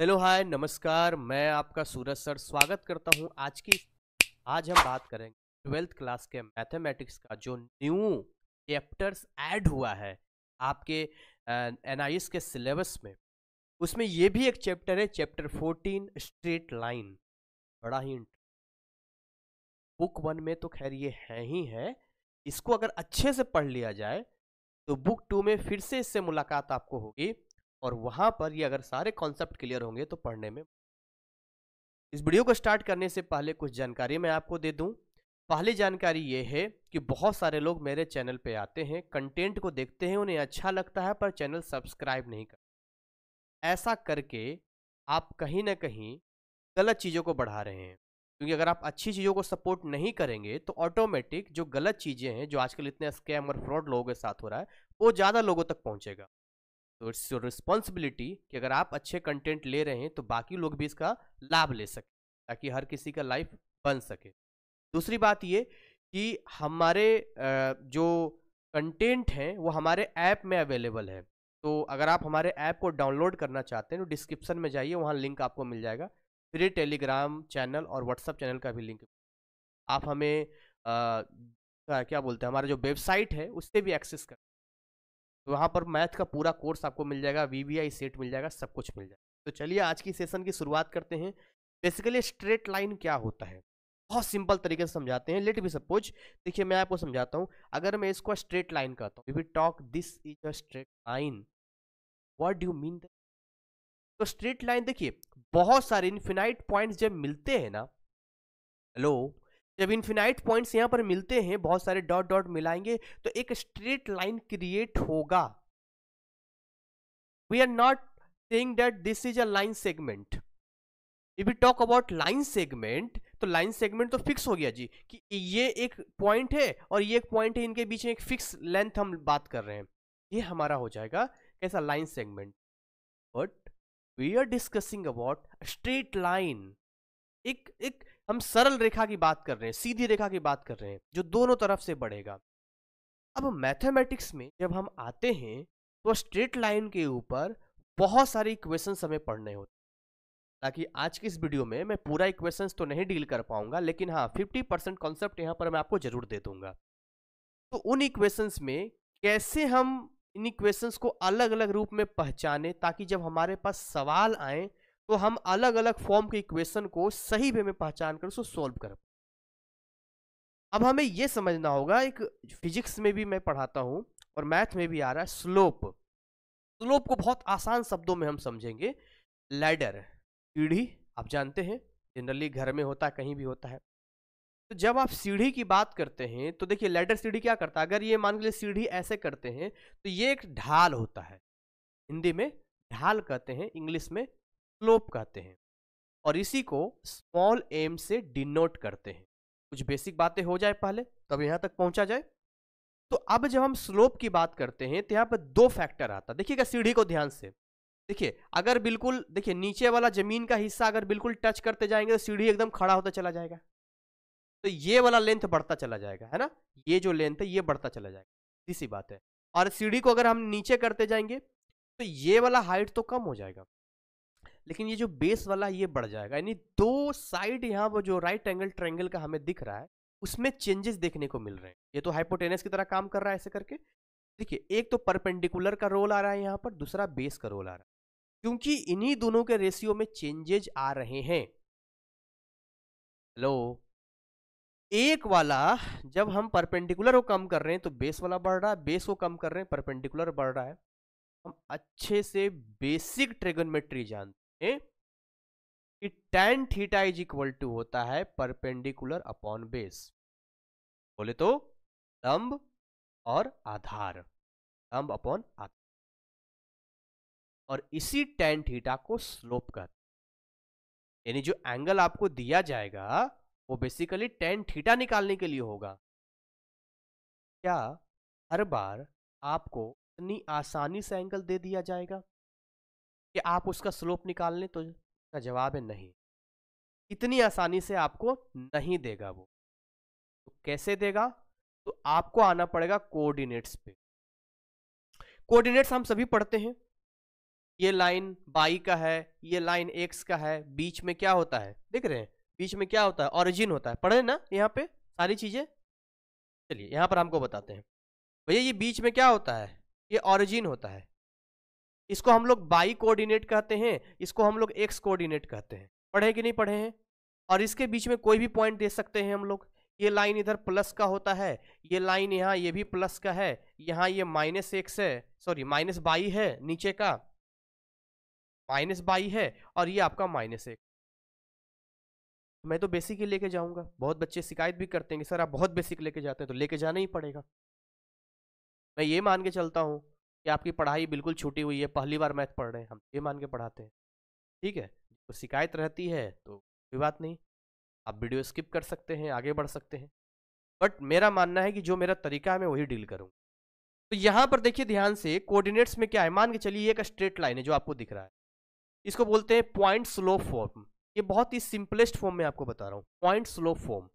hello hi नमस्कार मैं आपका सूरज सर स्वागत करता हूं आज की आज हम बात करेंगे ट्वेल्थ क्लास के मैथमेटिक्स का जो न्यू चैप्टर्स ऐड हुआ है आपके एन के सिलेबस में उसमें ये भी एक चैप्टर है चैप्टर फोर्टीन स्ट्रेट लाइन बड़ा ही बुक वन में तो खैर ये है ही है इसको अगर अच्छे से पढ़ लिया जाए तो बुक टू में फिर से इससे मुलाकात आपको होगी और वहाँ पर ये अगर सारे कॉन्सेप्ट क्लियर होंगे तो पढ़ने में इस वीडियो को स्टार्ट करने से पहले कुछ जानकारी मैं आपको दे दूँ पहली जानकारी ये है कि बहुत सारे लोग मेरे चैनल पे आते हैं कंटेंट को देखते हैं उन्हें अच्छा लगता है पर चैनल सब्सक्राइब नहीं कर ऐसा करके आप कहीं ना कहीं गलत चीज़ों को बढ़ा रहे हैं क्योंकि अगर आप अच्छी चीज़ों को सपोर्ट नहीं करेंगे तो ऑटोमेटिक जो गलत चीज़ें हैं जो आजकल इतने स्कैम और फ्रॉड लोगों के साथ हो रहा है वो ज़्यादा लोगों तक पहुँचेगा तो इट्स योर रिस्पॉन्सिबिलिटी कि अगर आप अच्छे कंटेंट ले रहे हैं तो बाकी लोग भी इसका लाभ ले सकें ताकि हर किसी का लाइफ बन सके दूसरी बात ये कि हमारे जो कंटेंट हैं वो हमारे ऐप में अवेलेबल है तो अगर आप हमारे ऐप को डाउनलोड करना चाहते हैं तो डिस्क्रिप्शन में जाइए वहाँ लिंक आपको मिल जाएगा फिर टेलीग्राम चैनल और व्हाट्सअप चैनल का भी लिंक आप हमें आ, क्या बोलते हैं हमारा जो वेबसाइट है उससे भी एक्सेस कर तो वहाँ पर मैथ का पूरा कोर्स आपको मिल जाएगा वी सेट मिल जाएगा सब कुछ मिल जाएगा तो चलिए आज की सेशन की शुरुआत करते हैं बेसिकली स्ट्रेट लाइन क्या होता है बहुत सिंपल तरीके से समझाते हैं लेट भी सपोज देखिए मैं आपको समझाता हूँ अगर मैं इसको स्ट्रेट लाइन कहता हूँ we talk this is a straight line what do mean तो स्ट्रेट लाइन देखिए बहुत सारे इन्फिनाइट पॉइंट्स जब मिलते हैं ना हेलो जब इन्फिनाइट पॉइंट्स यहाँ पर मिलते हैं बहुत सारे डॉट डॉट मिलाएंगे तो एक स्ट्रेट लाइन क्रिएट होगा we are not saying that this is a line segment if we talk about line segment तो लाइन सेगमेंट तो फिक्स हो गया जी कि ये एक पॉइंट है और ये एक पॉइंट है इनके बीच में एक फिक्स लेंथ हम बात कर रहे हैं ये हमारा हो जाएगा कैसा line segment but we are discussing about straight line एक एक हम सरल रेखा की बात कर रहे हैं सीधी रेखा की बात कर रहे हैं जो दोनों तरफ से बढ़ेगा अब मैथमेटिक्स में जब हम आते हैं तो स्ट्रेट लाइन के ऊपर बहुत सारे इक्वेशन हमें पढ़ने होते ताकि आज की इस वीडियो में मैं पूरा इक्वेशन तो नहीं डील कर पाऊंगा लेकिन हाँ 50 परसेंट कॉन्सेप्ट यहाँ पर मैं आपको जरूर दे दूंगा तो उन इक्वेशंस में कैसे हम इन इक्वेशंस को अलग अलग रूप में पहचाने ताकि जब हमारे पास सवाल आए तो हम अलग अलग फॉर्म के इक्वेशन को सही वे में पहचान कर उसको सॉल्व कर अब हमें यह समझना होगा एक फिजिक्स में भी मैं पढ़ाता हूं और मैथ में भी आ रहा है स्लोप स्लोप को बहुत आसान शब्दों में हम समझेंगे लैडर सीढ़ी आप जानते हैं जनरली घर में होता है कहीं भी होता है तो जब आप सीढ़ी की बात करते हैं तो देखिए लैडर सीढ़ी क्या करता है अगर ये मान लीजिए सीढ़ी ऐसे करते हैं तो ये एक ढाल होता है हिंदी में ढाल कहते हैं इंग्लिश में स्लोप कहते हैं और इसी को स्मॉल एम से डिनोट करते हैं कुछ बेसिक बातें हो जाए पहले तब यहाँ तक पहुंचा जाए तो अब जब हम स्लोप की बात करते हैं तो यहाँ पर दो फैक्टर आता देखिएगा सीढ़ी को ध्यान से देखिए अगर बिल्कुल देखिए नीचे वाला जमीन का हिस्सा अगर बिल्कुल टच करते जाएंगे तो सीढ़ी एकदम खड़ा होता चला जाएगा तो ये वाला लेंथ बढ़ता चला जाएगा है ना ये जो लेंथ है ये बढ़ता चला जाएगा इसी बात है और सीढ़ी को अगर हम नीचे करते जाएंगे तो ये वाला हाइट तो कम हो जाएगा लेकिन ये जो बेस वाला ये बढ़ जाएगा यानी दो साइड यहाँ वो जो राइट एंगल ट्रायंगल का हमें दिख रहा है उसमें चेंजेस देखने को मिल रहे हैं ये तो हाइपोटेनस की तरह काम कर रहा है ऐसे करके देखिए एक तो परपेंडिकुलर का रोल आ रहा है यहाँ पर दूसरा बेस का रोल आ रहा है क्योंकि इन्हीं दोनों के रेशियो में चेंजेज आ रहे हैं हेलो एक वाला जब हम परपेंडिकुलर को कम कर रहे हैं तो बेस वाला बढ़ रहा है बेस को कम कर रहे हैं परपेंडिकुलर बढ़ रहा है हम अच्छे से बेसिक ट्रेगोनमेट्री जानते टेन कि थीटा इज इक्वल टू होता है परपेंडिकुलर अपॉन बेस बोले तो लंब और आधार लंब अपॉन आधार और इसी टेन थीटा को स्लोप कहते हैं यानी जो एंगल आपको दिया जाएगा वो बेसिकली टेन थीटा निकालने के लिए होगा क्या हर बार आपको इतनी आसानी से एंगल दे दिया जाएगा कि आप उसका स्लोप निकाल लें तो का जवाब है नहीं इतनी आसानी से आपको नहीं देगा वो तो कैसे देगा तो आपको आना पड़ेगा कोऑर्डिनेट्स पे कोऑर्डिनेट्स हम सभी पढ़ते हैं ये लाइन बाई का है ये लाइन एक्स का है बीच में क्या होता है देख रहे हैं बीच में क्या होता है ऑरिजिन होता है पढ़े ना यहाँ पे सारी चीजें चलिए यहाँ पर हमको बताते हैं भैया ये बीच में क्या होता है ये ऑरिजिन होता है इसको हम लोग बाई कोऑर्डिनेट कहते हैं इसको हम लोग एक्स कोऑर्डिनेट कहते हैं पढ़े कि नहीं पढ़े हैं और इसके बीच में कोई भी पॉइंट दे सकते हैं हम लोग ये लाइन इधर प्लस का होता है ये लाइन यहाँ ये भी प्लस का है यहाँ ये माइनस एक्स है सॉरी माइनस बाई है नीचे का माइनस बाई है और ये आपका माइनस एक्स मैं तो बेसिक ही लेके जाऊंगा बहुत बच्चे शिकायत भी करते हैं कि सर आप बहुत बेसिक लेके जाते हैं तो लेके जाना ही पड़ेगा मैं ये मान के चलता हूँ कि आपकी पढ़ाई बिल्कुल छूटी हुई है पहली बार मैथ पढ़ रहे हैं हम ये मान के पढ़ाते हैं ठीक है तो शिकायत रहती है तो कोई बात नहीं आप वीडियो स्किप कर सकते हैं आगे बढ़ सकते हैं बट मेरा मानना है कि जो मेरा तरीका है मैं वही डील करूँगा तो यहाँ पर देखिए ध्यान से कोऑर्डिनेट्स में क्या है मान के चलिए एक स्ट्रेट लाइन है जो आपको दिख रहा है इसको बोलते हैं पॉइंट स्लो फॉर्म ये बहुत ही सिंपलेस्ट फॉर्म में आपको बता रहा हूँ पॉइंट स्लो फॉर्म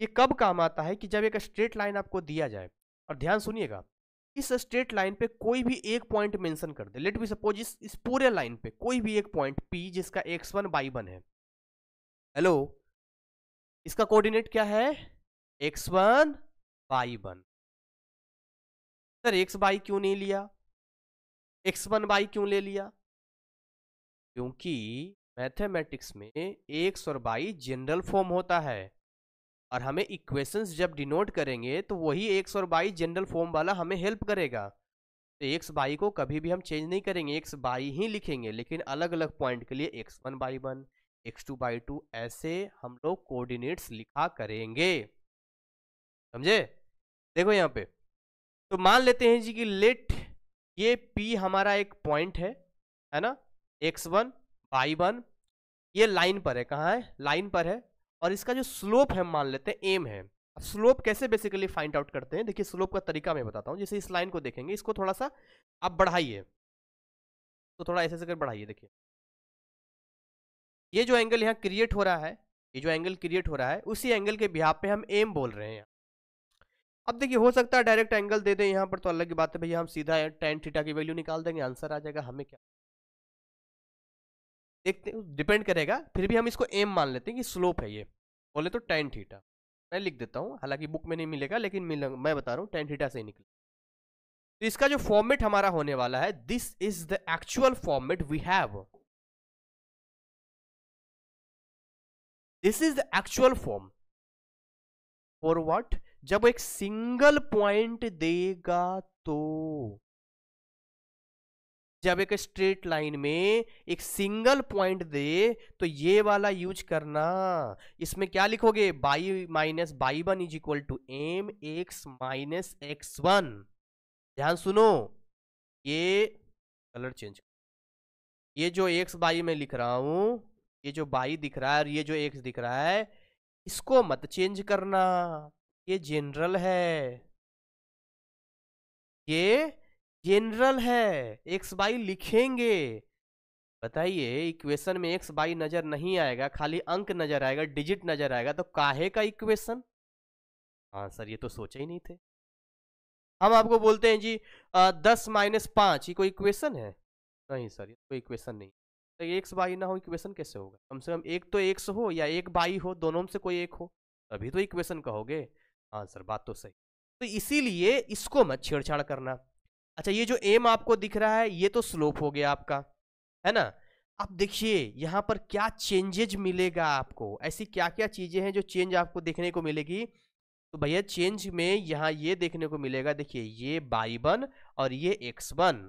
ये कब काम आता है कि जब एक स्ट्रेट लाइन आपको दिया जाए और ध्यान सुनिएगा इस स्ट्रेट लाइन पे कोई भी एक पॉइंट मेंशन कर दे लेट बी सपोज इस इस पूरे लाइन पे कोई भी एक पॉइंट पी जिसका एक्स वन बाई वन है हेलो इसका कोऑर्डिनेट क्या है X one Y one sir X Y क्यों नहीं लिया एक्स वन बाई क्यों ले लिया क्योंकि मैथमेटिक्स में एक्स और बाई जनरल फॉर्म होता है और हमें इक्वेशंस जब डिनोट करेंगे तो वही एक्स और बाई जनरल फॉर्म वाला हमें हेल्प करेगा तो एक्स बाई को कभी भी हम चेंज नहीं करेंगे एक्स बाई ही लिखेंगे लेकिन अलग अलग पॉइंट के लिए X one Y one X two Y two ऐसे हम लोग कोऑर्डिनेट्स लिखा करेंगे समझे देखो यहाँ पे तो मान लेते हैं जी कि लेट ये पी हमारा एक पॉइंट है है ना एक्स वन बाई वन ये लाइन पर है कहाँ है लाइन पर है और इसका जो स्लोप है मान लेते हैं एम है स्लोप कैसे बेसिकली फाइंड आउट करते हैं देखिए स्लोप का तरीका मैं बताता हूँ जैसे इस लाइन को देखेंगे इसको थोड़ा सा आप बढ़ाइए तो थोड़ा ऐसे ऐसे कर बढ़ाइए देखिए ये जो एंगल यहाँ क्रिएट हो रहा है ये जो एंगल क्रिएट हो रहा है उसी एंगल के बिहार पे हम एम बोल रहे हैं अब देखिए हो सकता है डायरेक्ट एंगल दे दें यहाँ पर तो अलग की बात है भैया हम सीधा टेन थीटा की वैल्यू निकाल देंगे आंसर आ जाएगा हमें क्या एक डिपेंड करेगा फिर भी हम इसको एम मान लेते हैं कि स्लोप है ये बोले तो टेन थीटा मैं लिख देता हूँ हालांकि बुक में नहीं मिलेगा लेकिन मिल मैं बता रहा हूँ टेन थीटा से ही निकले तो इसका जो फॉर्मेट हमारा होने वाला है this is the actual format we have this is the actual form for what जब एक सिंगल पॉइंट देगा तो जब एक स्ट्रेट लाइन में एक सिंगल पॉइंट दे तो ये वाला यूज करना इसमें क्या लिखोगे Y minus Y one is equal to M X minus X one ध्यान सुनो ये कलर चेंज ये जो एक्स बाई में लिख रहा हूं ये जो बाई दिख रहा है और ये जो एक्स दिख रहा है इसको मत चेंज करना ये जनरल है ये जनरल है एक्स बाई लिखेंगे बताइए इक्वेशन में एक्स बाई नजर नहीं आएगा खाली अंक नजर आएगा डिजिट नजर आएगा तो काहे का इक्वेशन आंसर ये तो सोचे ही नहीं थे हम आपको बोलते हैं जी आ, दस माइनस पाँच ये कोई इक्वेशन है नहीं सर ये तो कोई इक्वेशन नहीं तो एक्स बाई ना हो इक्वेशन कैसे होगा कम से कम एक तो एक्स हो या एक बाई हो दोनों में से कोई एक हो तभी तो इक्वेशन कहोगे आंसर बात तो सही तो इसीलिए इसको मत छेड़छाड़ करना अच्छा ये जो एम आपको दिख रहा है ये तो स्लोप हो गया आपका है ना अब देखिए यहाँ पर क्या चेंजेज मिलेगा आपको ऐसी क्या क्या चीज़ें हैं जो चेंज आपको देखने को मिलेगी तो भैया चेंज में यहाँ ये देखने को मिलेगा देखिए ये बाई वन और ये एक्स वन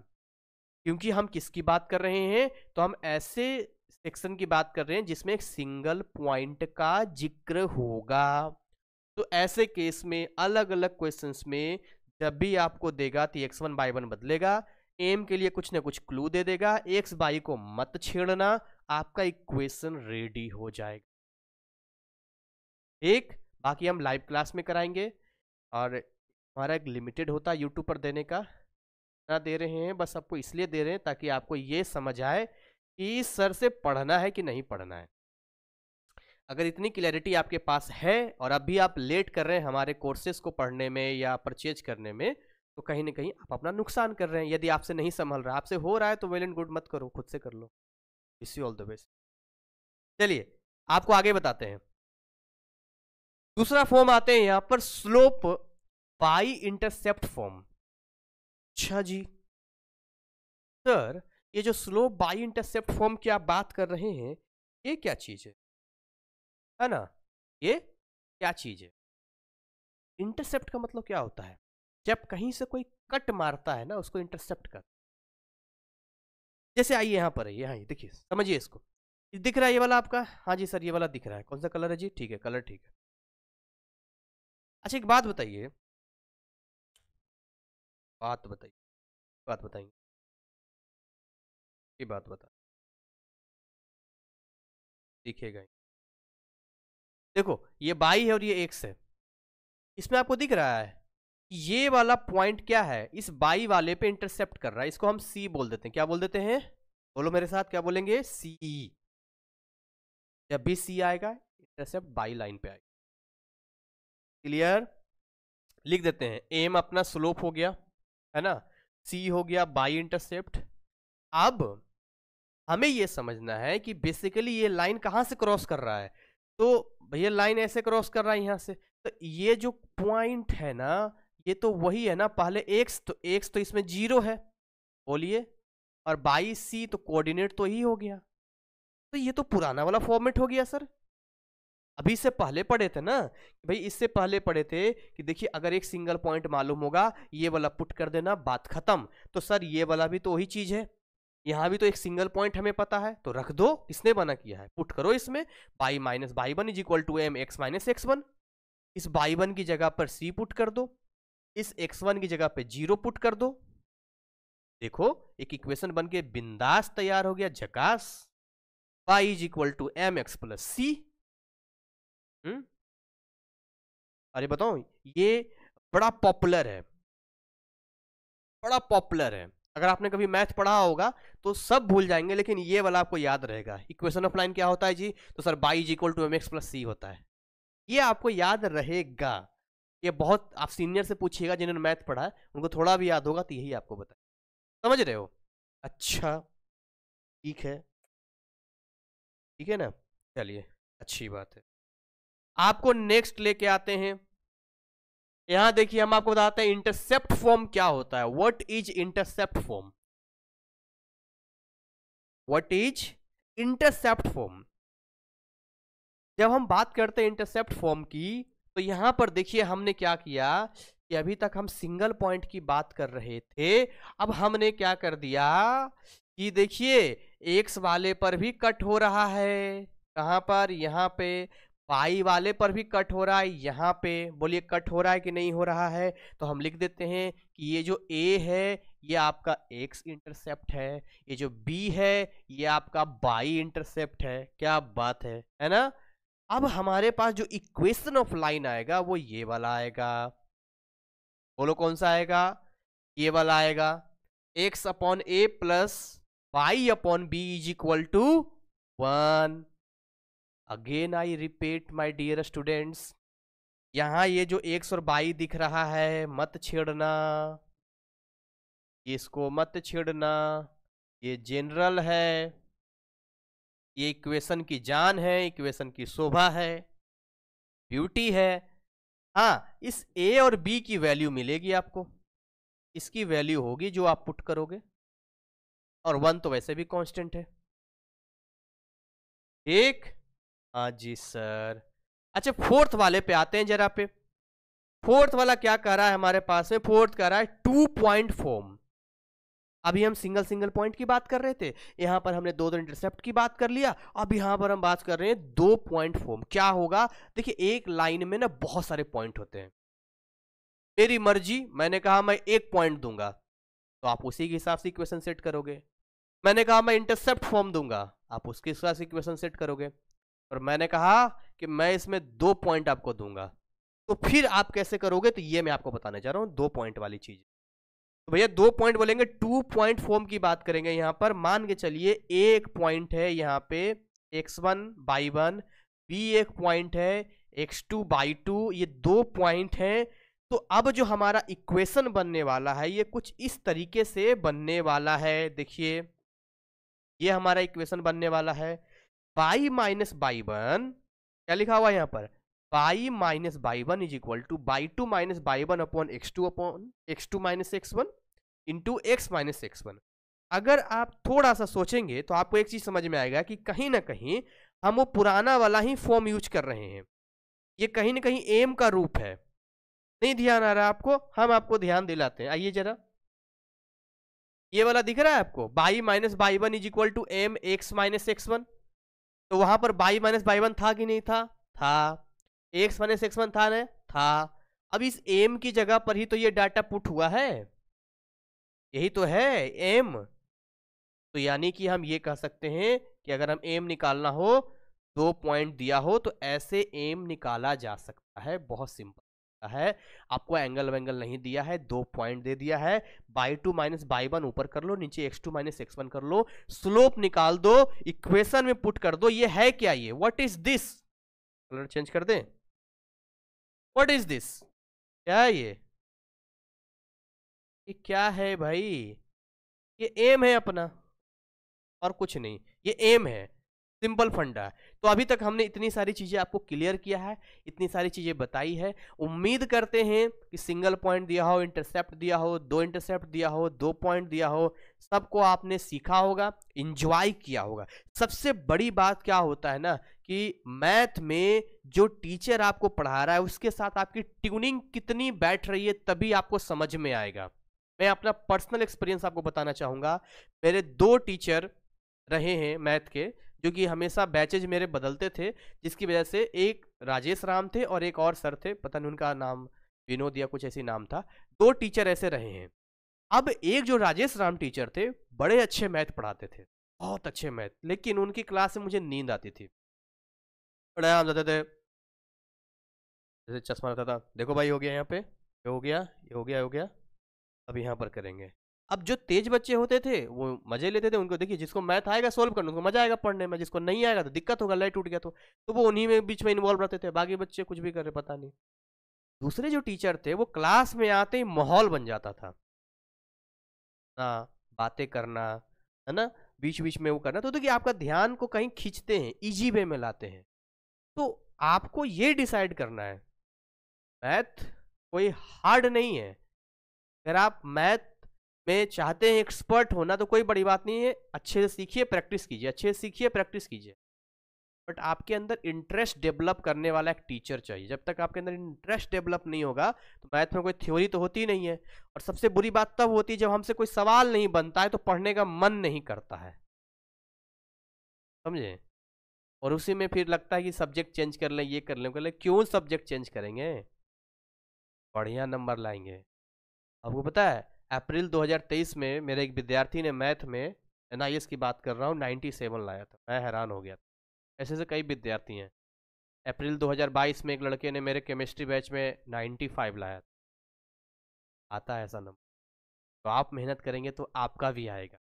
क्योंकि हम किसकी बात कर रहे हैं तो हम ऐसे सेक्शन की बात कर रहे हैं जिसमें एक सिंगल पॉइंट का जिक्र होगा तो ऐसे केस में अलग अलग क्वेश्चंस में जब भी आपको देगा तो एक्स वन बाई वन बदलेगा एम के लिए कुछ ना कुछ क्लू दे देगा एक्स बाई को मत छेड़ना आपका इक्वेशन रेडी हो जाएगा एक बाकी हम लाइव क्लास में कराएंगे और हमारा एक लिमिटेड होता है यूट्यूब पर देने का ना दे रहे हैं बस आपको इसलिए दे रहे हैं ताकि आपको ये समझ आए कि सर से पढ़ना है कि नहीं पढ़ना है अगर इतनी क्लैरिटी आपके पास है और अभी आप लेट कर रहे हैं हमारे कोर्सेज को पढ़ने में या परचेज करने में तो कहीं ना कहीं आप अपना नुकसान कर रहे हैं यदि आपसे नहीं संभल रहा आपसे हो रहा है तो वेल एंड गुड मत करो खुद से कर लो इस यू ऑल द बेस्ट चलिए आपको आगे बताते हैं दूसरा फॉर्म आते हैं यहां पर स्लोप बाई इंटरसेप्ट फॉर्म अच्छा जी सर ये जो स्लोप बाई इंटरसेप्ट फॉर्म की आप बात कर रहे हैं ये क्या चीज है है ना ये क्या चीज़ है इंटरसेप्ट का मतलब क्या होता है जब कहीं से कोई कट मारता है ना उसको इंटरसेप्ट कर जैसे आइए यहां पर है हाँ ये देखिए समझिए इसको दिख रहा है ये वाला आपका हाँ जी सर ये वाला दिख रहा है कौन सा कलर है जी ठीक है कलर ठीक है अच्छा एक बात बताइए बात बताइए बात बताइए ये बात बता देखिएगा देखो ये बाई है और ये एक्स है इसमें आपको दिख रहा है ये वाला पॉइंट क्या है इस बाई वाले पे इंटरसेप्ट कर रहा है इसको हम सी बोल देते हैं क्या बोल देते हैं बोलो मेरे साथ क्या बोलेंगे सी जब भी सी आएगा इंटरसेप्ट बाई लाइन पे आएगा क्लियर लिख देते हैं एम अपना स्लोप हो गया है ना सी हो गया बाई इंटरसेप्ट अब हमें यह समझना है कि बेसिकली ये लाइन कहां से क्रॉस कर रहा है तो भैया लाइन ऐसे क्रॉस कर रहा है यहाँ से तो ये जो पॉइंट है ना ये तो वही है ना पहले एक्स तो एक्स तो इसमें जीरो है बोलिए और बाई सी तो कोऑर्डिनेट तो ही हो गया तो ये तो पुराना वाला फॉर्मेट हो गया सर अभी से पहले पढ़े थे ना कि भाई इससे पहले पढ़े थे कि देखिए अगर एक सिंगल पॉइंट मालूम होगा ये वाला पुट कर देना बात खत्म तो सर ये वाला भी तो वही चीज़ है यहां भी तो एक सिंगल पॉइंट हमें पता है तो रख दो किसने बना किया है पुट करो इसमें Y minus Y one is equal to M X minus X one इस बाई वन की जगह पर सी पुट कर दो इस एक्स वन की जगह पे जीरो पुट कर दो देखो एक इक्वेशन बन के बिंदास तैयार हो गया झकास Y is equal to M X plus C अरे बताओ ये बड़ा पॉपुलर है बड़ा पॉपुलर है अगर आपने कभी मैथ पढ़ा होगा तो सब भूल जाएंगे लेकिन ये वाला आपको याद रहेगा इक्वेशन ऑफ लाइन क्या होता है जी तो sir Y is equal to M X plus C होता है ये आपको याद रहेगा ये बहुत आप सीनियर से पूछिएगा जिन्होंने मैथ पढ़ा है उनको थोड़ा भी याद होगा तो यही आपको बताए समझ रहे हो अच्छा ठीक है ठीक है ना चलिए अच्छी बात है आपको नेक्स्ट लेके आते हैं यहां देखिए हम आपको बताते हैं इंटरसेप्ट फॉर्म क्या होता है what is intercept form what is intercept form जब हम बात करते हैं इंटरसेप्ट फॉर्म की तो यहां पर देखिए हमने क्या किया कि अभी तक हम सिंगल पॉइंट की बात कर रहे थे अब हमने क्या कर दिया कि देखिए एक्स वाले पर भी कट हो रहा है कहां पर यहां पे पाई वाले पर भी कट हो रहा है यहाँ पे बोलिए कट हो रहा है कि नहीं हो रहा है तो हम लिख देते हैं कि ये जो ए है ये आपका एक्स इंटरसेप्ट है ये जो बी है ये आपका बाई इंटरसेप्ट है क्या बात है है ना अब हमारे पास जो इक्वेशन ऑफ लाइन आएगा वो ये वाला आएगा बोलो कौन सा आएगा ये वाला आएगा X upon A plus Y upon B is equal to one again I repeat my dear students यहाँ ये जो एक सौ बाई दिख रहा है मत छेड़ना इसको मत छेड़ना ये जनरल है ये इक्वेशन की जान है इक्वेशन की शोभा है ब्यूटी है हाँ इस ए और बी की वैल्यू मिलेगी आपको इसकी वैल्यू होगी जो आप पुट करोगे और वन तो वैसे भी कांस्टेंट है एक हाँ जी सर अच्छा फोर्थ वाले पे आते हैं जरा पे फोर्थ वाला क्या कर रहा है हमारे पास में फोर्थ कर रहा है टू पॉइंट फॉर्म अभी हम सिंगल सिंगल पॉइंट की बात कर रहे थे यहां पर हमने दो दो इंटरसेप्ट की बात कर लिया अब यहां पर हम बात कर रहे हैं दो पॉइंट फॉर्म क्या होगा देखिए एक लाइन में ना बहुत सारे पॉइंट होते हैं मेरी मर्जी मैंने कहा मैं एक पॉइंट दूंगा तो आप उसी के हिसाब से इक्वेशन सेट करोगे मैंने कहा मैं इंटरसेप्ट फॉर्म दूंगा आप उसके हिसाब से इक्वेशन सेट करोगे और मैंने कहा कि मैं इसमें दो पॉइंट आपको दूंगा तो फिर आप कैसे करोगे तो ये मैं आपको बताने जा रहा हूँ दो पॉइंट वाली चीज तो भैया दो पॉइंट बोलेंगे टू पॉइंट फॉर्म की बात करेंगे यहाँ पर मान के चलिए एक पॉइंट है यहाँ पे X one Y one B एक पॉइंट है एक्स टू बाई टू ये दो पॉइंट हैं तो अब जो हमारा इक्वेशन बनने वाला है ये कुछ इस तरीके से बनने वाला है देखिए ये हमारा इक्वेशन बनने वाला है बाई माइनस बाई वन क्या लिखा हुआ यहाँ पर Y minus Y one is equal to Y two minus Y one upon X two upon X two minus X one into X minus X one अगर आप थोड़ा सा सोचेंगे तो आपको एक चीज़ समझ में आएगा कि कहीं ना कहीं हम वो पुराना वाला ही फॉर्म यूज कर रहे हैं ये कहीं ना कहीं एम का रूप है नहीं ध्यान आ रहा आपको हम आपको ध्यान दिलाते हैं आइए जरा ये वाला दिख रहा है आपको Y minus Y one is equal to M X minus X one तो वहां पर बाई माइनस बाई वन था कि नहीं था था एक्स माइनस एक्स वन था ना था अब इस एम की जगह पर ही तो ये डाटा पुट हुआ है यही तो है एम तो यानी कि हम ये कह सकते हैं कि अगर हम एम निकालना हो दो पॉइंट दिया हो तो ऐसे एम निकाला जा सकता है बहुत सिंपल है आपको एंगल वेंगल नहीं दिया है दो पॉइंट दे दिया है Y two minus Y one ऊपर कर लो नीचे X two minus X one कर लो स्लोप निकाल दो इक्वेशन में पुट कर दो ये है क्या ये what is this colour change कर दे व्हाट इज दिस क्या है ये ये क्या है भाई ये एम है अपना और कुछ नहीं ये एम है सिंपल फंडा है तो अभी तक हमने इतनी सारी चीज़ें आपको क्लियर किया है इतनी सारी चीज़ें बताई है उम्मीद करते हैं कि सिंगल पॉइंट दिया हो इंटरसेप्ट दिया हो दो इंटरसेप्ट दिया हो दो पॉइंट दिया हो सबको आपने सीखा होगा इंजॉय किया होगा सबसे बड़ी बात क्या होता है ना कि मैथ में जो टीचर आपको पढ़ा रहा है उसके साथ आपकी ट्यूनिंग कितनी बैठ रही है तभी आपको समझ में आएगा मैं अपना पर्सनल एक्सपीरियंस आपको बताना चाहूँगा मेरे दो टीचर रहे हैं मैथ के जो कि हमेशा बैचेज मेरे बदलते थे जिसकी वजह से एक राजेश राम थे और एक और सर थे पता नहीं उनका नाम विनोद या कुछ ऐसी नाम था दो टीचर ऐसे रहे हैं अब एक जो राजेश राम टीचर थे बड़े अच्छे मैथ पढ़ाते थे बहुत अच्छे मैथ लेकिन उनकी क्लास में मुझे नींद आती थी आराम जाते थे जैसे चश्मा रहता था देखो भाई हो गया यहाँ पे ये हो गया ये हो गया हो गया अब यहाँ पर करेंगे अब जो तेज बच्चे होते थे वो मजे लेते थे उनको देखिए जिसको मैथ आएगा सोल्व करने उनको मजा आएगा पढ़ने में जिसको नहीं आएगा तो दिक्कत होगा लाइट टूट गया तो तो वो उन्हीं में बीच में इन्वॉल्व रहते थे बाकी बच्चे कुछ भी कर रहे पता नहीं दूसरे जो टीचर थे वो क्लास में आते ही माहौल बन जाता था ना बातें करना है ना बीच बीच में वो करना तो देखिए आपका ध्यान को कहीं खींचते हैं इजी वे में लाते हैं तो आपको ये डिसाइड करना है मैथ कोई हार्ड नहीं है अगर आप मैथ में चाहते हैं एक्सपर्ट होना तो कोई बड़ी बात नहीं है अच्छे से सीखिए प्रैक्टिस कीजिए अच्छे से सीखिए प्रैक्टिस कीजिए बट आपके अंदर इंटरेस्ट डेवलप करने वाला एक टीचर चाहिए जब तक आपके अंदर इंटरेस्ट डेवलप नहीं होगा तो मैथ में कोई थ्योरी तो होती नहीं है और सबसे बुरी बात तब होती है जब हमसे कोई सवाल नहीं बनता है तो पढ़ने का मन नहीं करता है समझे और उसी में फिर लगता है कि सब्जेक्ट चेंज कर लें ये कर लें कर लें क्यों सब्जेक्ट चेंज करेंगे बढ़िया नंबर लाएंगे आपको पता है अप्रैल 2023 में मेरे एक विद्यार्थी ने मैथ में एन की बात कर रहा हूँ 97 लाया था मैं हैरान हो गया था ऐसे से कई विद्यार्थी हैं अप्रैल 2022 में एक लड़के ने मेरे केमिस्ट्री बैच में 95 लाया था आता है ऐसा नंबर तो आप मेहनत करेंगे तो आपका भी आएगा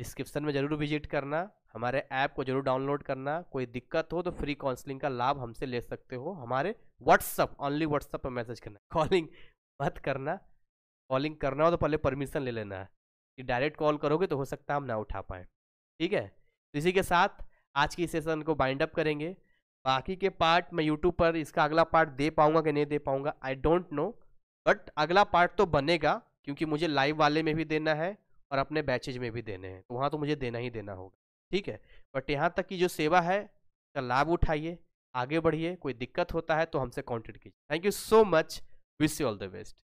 डिस्क्रिप्शन में ज़रूर विजिट करना हमारे ऐप को जरूर डाउनलोड करना कोई दिक्कत हो तो फ्री काउंसलिंग का लाभ हमसे ले सकते हो हमारे व्हाट्सअप ओनली व्हाट्सअप पर मैसेज करना कॉलिंग मत करना कॉलिंग करना हो तो पहले परमिशन ले लेना है कि डायरेक्ट कॉल करोगे तो हो सकता है हम ना उठा पाएँ ठीक है तो इसी के साथ आज की सेशन को बाइंड अप करेंगे बाकी के पार्ट मैं यूट्यूब पर इसका अगला पार्ट दे पाऊँगा कि नहीं दे पाऊँगा आई डोंट नो बट अगला पार्ट तो बनेगा क्योंकि मुझे लाइव वाले में भी देना है और अपने बैचेज में भी देने हैं तो वहाँ तो मुझे देना ही देना होगा ठीक है बट यहाँ तक की जो सेवा है उसका लाभ उठाइए आगे बढ़िए कोई दिक्कत होता है तो हमसे कॉन्टेक्ट कीजिए thank you so much wish you all the best